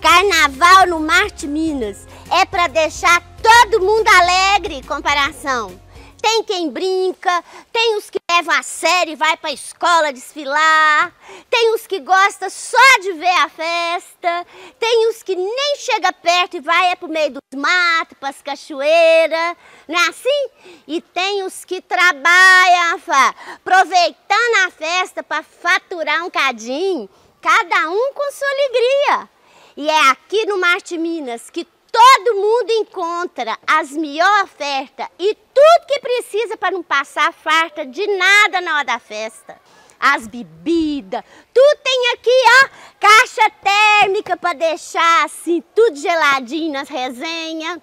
Carnaval no Marte Minas é para deixar todo mundo alegre, comparação. Tem quem brinca, tem os que levam a sério e vai para a escola desfilar, tem os que gosta só de ver a festa, tem os que nem chega perto e vai é para o meio dos matos, para as cachoeiras, não é assim? E tem os que trabalham, aproveitando a festa para faturar um cadinho, cada um com sua alegria. E é aqui no Marte Minas que todo mundo encontra as melhores ofertas e tudo que precisa para não passar farta de nada na hora da festa. As bebidas, tudo tem aqui, ó, caixa térmica para deixar assim tudo geladinho nas resenhas.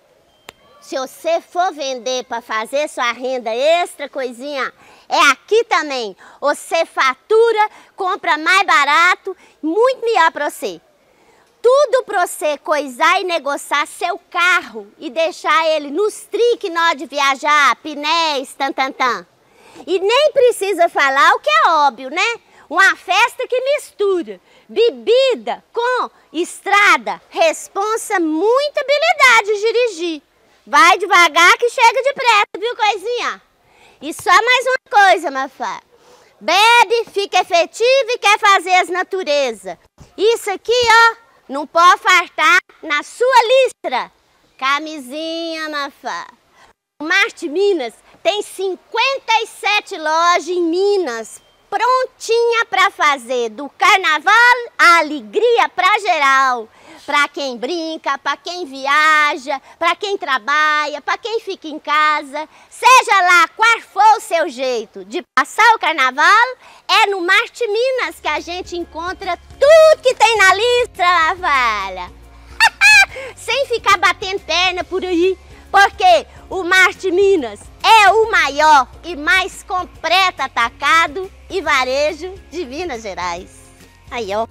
Se você for vender para fazer sua renda extra, coisinha, é aqui também. Você fatura, compra mais barato, muito melhor para você tudo para você coisar e negociar seu carro e deixar ele nos trique nó de viajar, pinéis, tan, tan, tan. E nem precisa falar o que é óbvio, né? Uma festa que mistura bebida com estrada, responsa, muita habilidade dirigir. Vai devagar que chega depressa, viu, coisinha? E só mais uma coisa, Mafá. Bebe, fica efetivo e quer fazer as natureza. Isso aqui, ó, não pode faltar na sua lista. Camisinha, Mafá. O Marte Minas tem 57 lojas em Minas, prontinha para fazer do carnaval a alegria para geral. Para quem brinca, para quem viaja, para quem trabalha, para quem fica em casa. Seja lá qual o seu jeito de passar o carnaval é no Marte Minas que a gente encontra tudo que tem na lista, Lavalha. Sem ficar batendo perna por aí, porque o Marte Minas é o maior e mais completo atacado e varejo de Minas Gerais. Aí, ó.